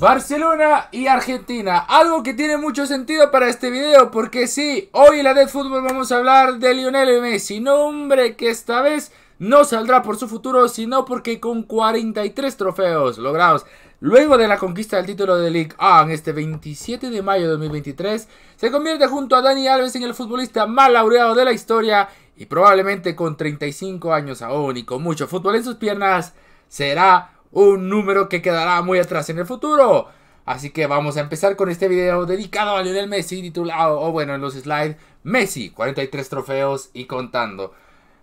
Barcelona y Argentina, algo que tiene mucho sentido para este video porque sí, hoy en la Dead Fútbol vamos a hablar de Lionel Messi, nombre que esta vez no saldrá por su futuro sino porque con 43 trofeos logrados luego de la conquista del título de League A en este 27 de mayo de 2023, se convierte junto a Dani Alves en el futbolista más laureado de la historia y probablemente con 35 años aún y con mucho fútbol en sus piernas será un número que quedará muy atrás en el futuro. Así que vamos a empezar con este video dedicado a Lionel Messi, titulado, o bueno, en los slides, Messi, 43 trofeos y contando.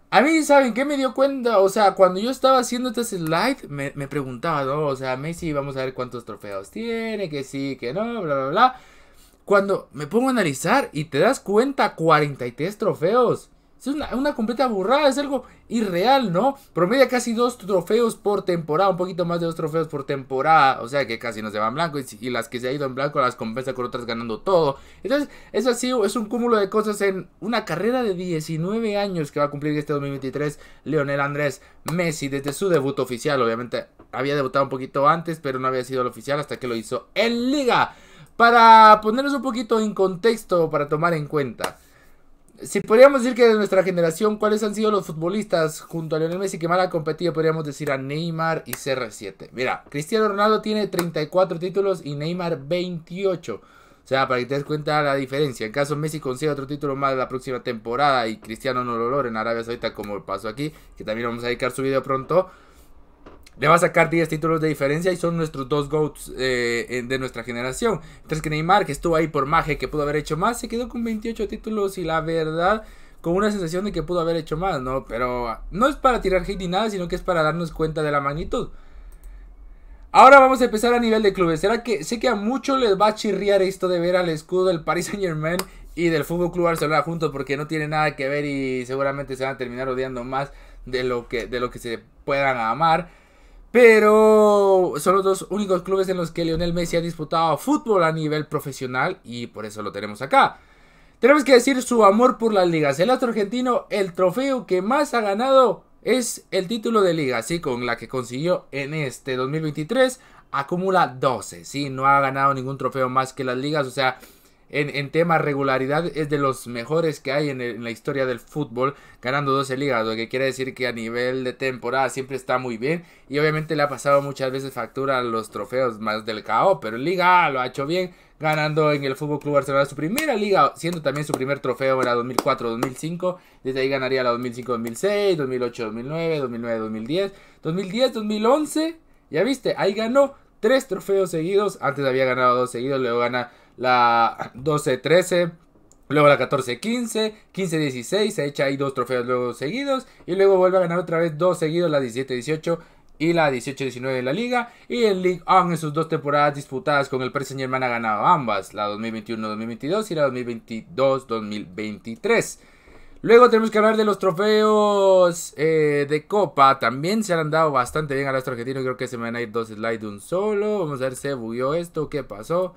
A mí, ¿saben qué me dio cuenta? O sea, cuando yo estaba haciendo este slide, me, me, preguntaba, ¿no? O sea, Messi, vamos a ver cuántos trofeos tiene, que sí, que no, bla, bla, bla. Cuando me pongo a analizar y te das cuenta, 43 trofeos. Es una, completa burrada, es algo irreal, ¿no? Promedia casi dos trofeos por temporada, un poquito más de dos trofeos por temporada, o sea que casi no se va en blanco y, y las que se ha ido en blanco las compensa con otras ganando todo. Entonces, es así, es un cúmulo de cosas en una carrera de 19 años que va a cumplir este 2023 Leonel Andrés Messi desde su debut oficial, obviamente había debutado un poquito antes, pero no había sido el oficial hasta que lo hizo en liga. Para ponernos un poquito en contexto, para tomar en cuenta si podríamos decir que de nuestra generación, ¿cuáles han sido los futbolistas junto a Lionel Messi que más ha competido? Podríamos decir a Neymar y CR7. Mira, Cristiano Ronaldo tiene 34 títulos y Neymar 28. O sea, para que te des cuenta la diferencia. En caso Messi consiga otro título más la próxima temporada y Cristiano no lo logre en Arabia Saudita como pasó aquí, que también vamos a dedicar su video pronto, le va a sacar 10 títulos de diferencia y son nuestros dos GOATs eh, de nuestra generación. Entonces, que Neymar, que estuvo ahí por magia, que pudo haber hecho más, se quedó con 28 títulos y la verdad, con una sensación de que pudo haber hecho más, ¿no? Pero no es para tirar hate ni nada, sino que es para darnos cuenta de la magnitud. Ahora vamos a empezar a nivel de clubes. Será que sé que a muchos les va a chirriar esto de ver al escudo del Paris Saint Germain y del Fútbol Club Barcelona juntos porque no tiene nada que ver y seguramente se van a terminar odiando más de lo que, de lo que se puedan amar. Pero son los dos únicos clubes en los que Lionel Messi ha disputado fútbol a nivel profesional y por eso lo tenemos acá. Tenemos que decir su amor por las ligas. El astro argentino, el trofeo que más ha ganado es el título de liga, sí, con la que consiguió en este 2023, acumula 12, sí, no ha ganado ningún trofeo más que las ligas, o sea, en, en, tema regularidad es de los mejores que hay en, la historia del fútbol, ganando 12 ligas, lo que quiere decir que a nivel de temporada siempre está muy bien y obviamente le ha pasado muchas veces factura a los trofeos más del KO, pero en Liga lo ha hecho bien, ganando en el Fútbol Club Barcelona su primera liga, siendo también su primer trofeo era 2004-2005, desde ahí ganaría la 2005-2006, 2008-2009, 2009-2010, 2010-2011, ya viste, ahí ganó tres trofeos seguidos, antes había ganado dos seguidos, luego gana la 12-13. Luego la 14-15, 15-16, se echa ahí dos trofeos luego seguidos. Y luego vuelve a ganar otra vez dos seguidos, la 17-18 y la 18-19 de la liga. Y el League On en sus dos temporadas disputadas con el Paris Saint ha ganado ambas, la 2021-2022 y la 2022-2023. Luego tenemos que hablar de los trofeos eh, de Copa. También se han dado bastante bien al astro argentino. Creo que se me van a ir dos slides de un solo. Vamos a ver, se bugueó esto, qué pasó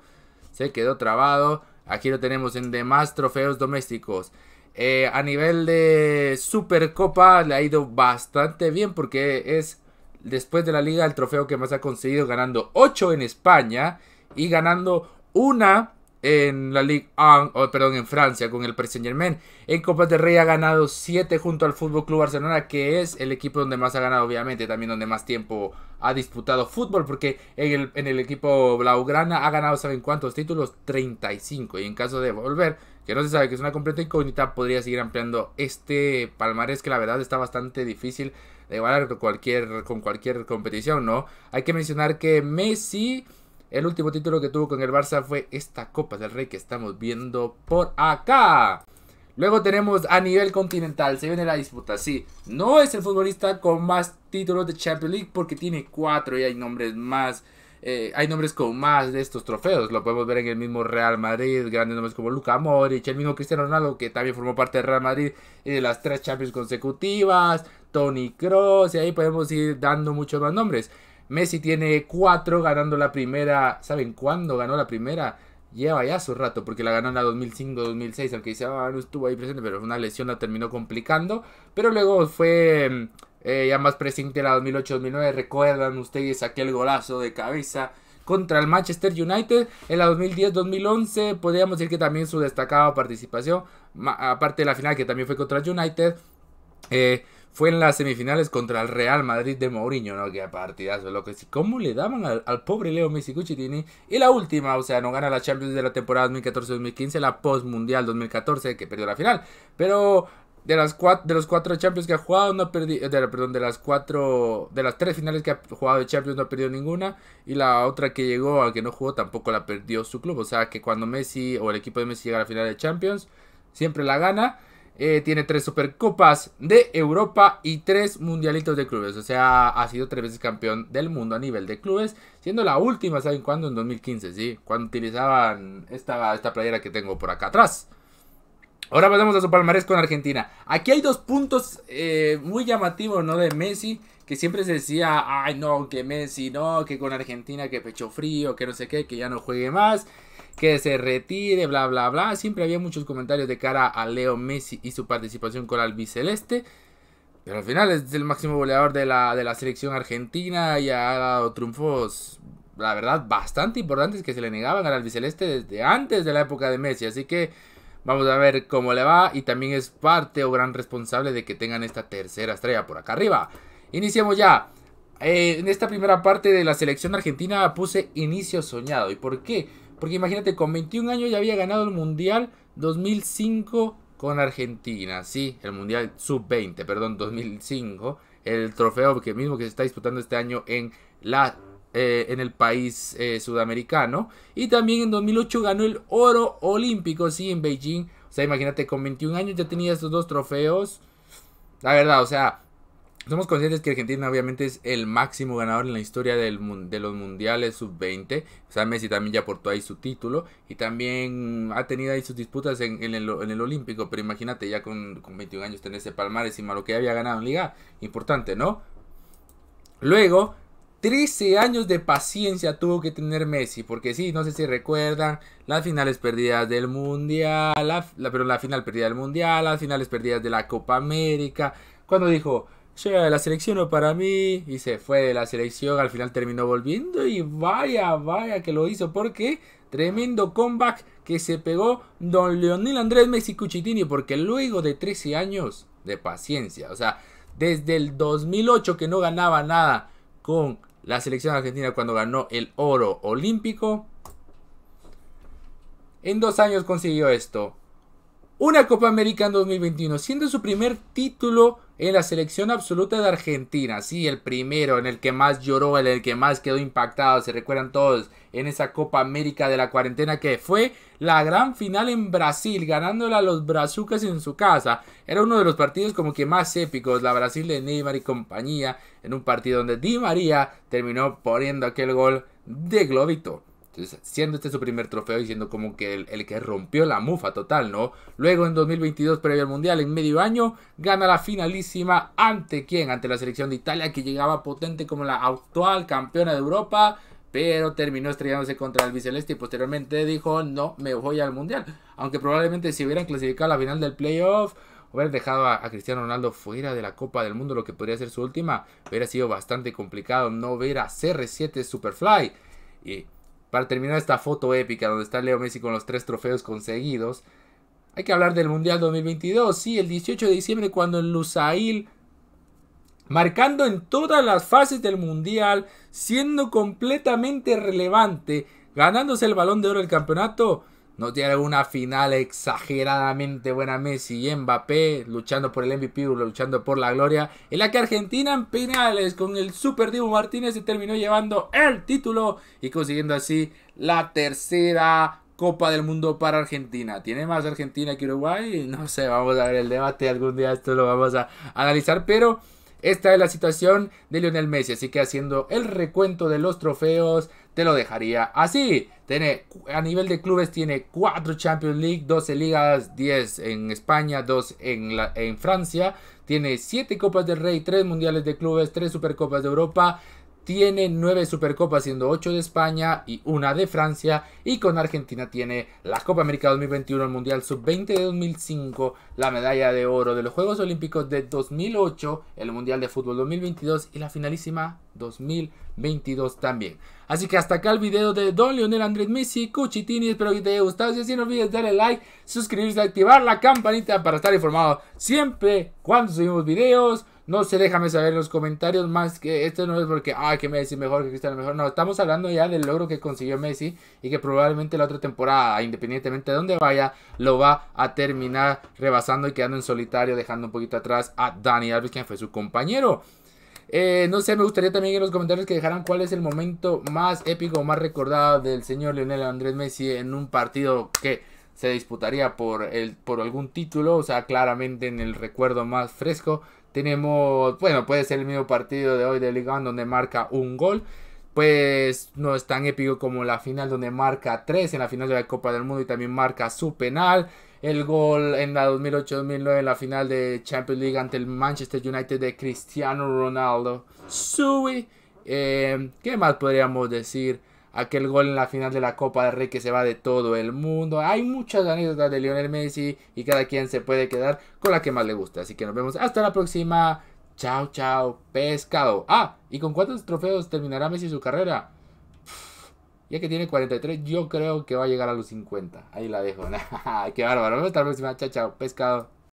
se quedó trabado. Aquí lo tenemos en demás trofeos domésticos. Eh, a nivel de Supercopa le ha ido bastante bien porque es después de la liga el trofeo que más ha conseguido ganando 8 en España y ganando una en la Ligue 1, perdón, en Francia con el Paris Saint Germain. En Copa del Rey ha ganado 7 junto al Fútbol Club Barcelona, que es el equipo donde más ha ganado, obviamente, también donde más tiempo ha disputado fútbol, porque en el, equipo Blaugrana ha ganado, ¿saben cuántos títulos? 35. Y en caso de volver, que no se sabe que es una completa incógnita, podría seguir ampliando este palmarés que la verdad está bastante difícil de igualar cualquier, con cualquier competición, ¿no? Hay que mencionar que Messi el último título que tuvo con el Barça fue esta Copa del Rey que estamos viendo por acá. Luego tenemos a nivel continental, se viene la disputa. Sí, no es el futbolista con más títulos de Champions League porque tiene cuatro y hay nombres más. Eh, hay nombres con más de estos trofeos. Lo podemos ver en el mismo Real Madrid, grandes nombres como Luca Morich, el mismo Cristiano Ronaldo, que también formó parte de Real Madrid y de las tres Champions consecutivas, Tony Cross, y ahí podemos ir dando muchos más nombres. Messi tiene cuatro, ganando la primera. ¿Saben cuándo ganó la primera? Lleva ya su rato, porque la ganó en la 2005-2006, aunque dice, ah, no estuvo ahí presente, pero una lesión la terminó complicando. Pero luego fue eh, ya más presente en la 2008-2009. ¿Recuerdan ustedes aquel golazo de cabeza? contra el Manchester United en la 2010-2011. Podríamos decir que también su destacada participación, aparte de la final que también fue contra el United, eh, fue en las semifinales contra el Real Madrid de Mourinho, ¿no? lo partidazo, sí, ¿Cómo le daban al, pobre Leo Messi Cuchitini? Y la última, o sea, no gana la Champions de la temporada 2014-2015, la post-mundial 2014, que perdió la final. Pero de las cuatro, de los cuatro Champions que ha jugado no ha de, perdón de las cuatro de las tres finales que ha jugado de Champions no ha perdido ninguna y la otra que llegó a que no jugó tampoco la perdió su club o sea que cuando Messi o el equipo de Messi llega a la final de Champions siempre la gana eh, tiene tres Supercopas de Europa y tres Mundialitos de Clubes. O sea, ha sido tres veces campeón del mundo a nivel de clubes. Siendo la última, ¿saben cuándo? En 2015, ¿sí? Cuando utilizaban esta, esta playera que tengo por acá atrás. Ahora pasamos a su palmarés con Argentina. Aquí hay dos puntos eh, muy llamativos, ¿no? De Messi. Que siempre se decía, ay no, que Messi no, que con Argentina que pecho frío, que no sé qué, que ya no juegue más que se retire, bla, bla, bla. Siempre había muchos comentarios de cara a Leo Messi y su participación con Albiceleste. Pero al final es el máximo goleador de la, selección argentina y ha dado triunfos, la verdad, bastante importantes que se le negaban al albiceleste desde antes de la época de Messi. Así que vamos a ver cómo le va y también es parte o gran responsable de que tengan esta tercera estrella por acá arriba. Iniciemos ya. Eh, en esta primera parte de la selección argentina puse inicio soñado. ¿Y por qué? Porque imagínate, con 21 años ya había ganado el Mundial 2005 con Argentina, sí, el Mundial Sub-20, perdón, 2005, el trofeo que mismo que se está disputando este año en, la, eh, en el país eh, sudamericano. Y también en 2008 ganó el oro olímpico, sí, en Beijing. O sea, imagínate, con 21 años ya tenía estos dos trofeos. La verdad, o sea, somos conscientes que Argentina obviamente es el máximo ganador en la historia de los mundiales sub-20. O sea, Messi también ya aportó ahí su título y también ha tenido ahí sus disputas en, el, Olímpico. Pero imagínate, ya con, 21 años tener ese palmar encima lo que había ganado en Liga. Importante, ¿no? Luego, 13 años de paciencia tuvo que tener Messi. Porque sí, no sé si recuerdan las finales perdidas del Mundial, pero la final perdida del Mundial, las finales perdidas de la Copa América. Cuando dijo llega de la selección o para mí y se fue de la selección, al final terminó volviendo y vaya, vaya que lo hizo porque tremendo comeback que se pegó don Leonel Andrés Messi Cuchitini porque luego de 13 años de paciencia, o sea, desde el 2008 que no ganaba nada con la selección argentina cuando ganó el oro olímpico, en dos años consiguió esto una Copa América en 2021, siendo su primer título en la selección absoluta de Argentina. Sí, el primero, en el que más lloró, en el que más quedó impactado, se recuerdan todos, en esa Copa América de la cuarentena que fue la gran final en Brasil, ganándola a los Brazucas en su casa. Era uno de los partidos como que más épicos, la Brasil de Neymar y compañía, en un partido donde Di María terminó poniendo aquel gol de globito. Entonces, siendo este su primer trofeo y siendo como que el, que rompió la mufa total, ¿no? Luego en 2022, previo al Mundial, en medio año, gana la finalísima ante quién? Ante la selección de Italia que llegaba potente como la actual campeona de Europa, pero terminó estrellándose contra el Biceleste y posteriormente dijo, no, me voy al Mundial. Aunque probablemente si hubieran clasificado a la final del playoff, hubieran dejado a, a, Cristiano Ronaldo fuera de la Copa del Mundo, lo que podría ser su última, hubiera sido bastante complicado no ver a CR7 Superfly. Y para terminar esta foto épica donde está Leo Messi con los tres trofeos conseguidos, hay que hablar del Mundial 2022. Sí, el 18 de diciembre cuando en Lusail, marcando en todas las fases del Mundial, siendo completamente relevante, ganándose el balón de oro del campeonato, no tiene una final exageradamente buena Messi y Mbappé luchando por el MVP, luchando por la gloria. En la que Argentina en penales con el Super Martínez se terminó llevando el título y consiguiendo así la tercera Copa del Mundo para Argentina. ¿Tiene más Argentina que Uruguay? No sé, vamos a ver el debate. Algún día esto lo vamos a analizar, pero... Esta es la situación de Lionel Messi, así que haciendo el recuento de los trofeos, te lo dejaría así. Tiene, a nivel de clubes tiene 4 Champions League, 12 ligas, 10 en España, 2 en, en Francia. Tiene 7 Copas del Rey, 3 Mundiales de Clubes, 3 Supercopas de Europa, tiene 9 Supercopas, siendo 8 de España y una de Francia. Y con Argentina tiene la Copa América 2021, el Mundial Sub-20 de 2005, la medalla de oro de los Juegos Olímpicos de 2008, el Mundial de Fútbol 2022 y la finalísima 2022 también. Así que hasta acá el video de Don Lionel Andrés Messi Cuchitini. Espero que te haya gustado. Si así no olvides darle like, suscribirse, activar la campanita para estar informado siempre cuando subimos videos. No sé, déjame saber en los comentarios más que esto no es porque, ah, que Messi mejor, que Cristiano mejor. No, estamos hablando ya del logro que consiguió Messi y que probablemente la otra temporada, independientemente de dónde vaya, lo va a terminar rebasando y quedando en solitario, dejando un poquito atrás a Dani Alves, quien fue su compañero. Eh, no sé, me gustaría también en los comentarios que dejaran cuál es el momento más épico, más recordado del señor Lionel Andrés Messi en un partido que se disputaría por, el, por algún título, o sea, claramente en el recuerdo más fresco tenemos, bueno, puede ser el mismo partido de hoy de Liga donde marca un gol. Pues no es tan épico como la final donde marca tres en la final de la Copa del Mundo y también marca su penal. El gol en la 2008-2009 en la final de Champions League ante el Manchester United de Cristiano Ronaldo. Sui. Eh, ¿Qué más podríamos decir? aquel gol en la final de la Copa del Rey que se va de todo el mundo. Hay muchas anécdotas de Lionel Messi y cada quien se puede quedar con la que más le gusta. Así que nos vemos hasta la próxima. Chao, chao, pescado. Ah, ¿y con cuántos trofeos terminará Messi su carrera? ya que tiene 43, yo creo que va a llegar a los 50. Ahí la dejo. Qué bárbaro. hasta la próxima. Chao, chao, pescado.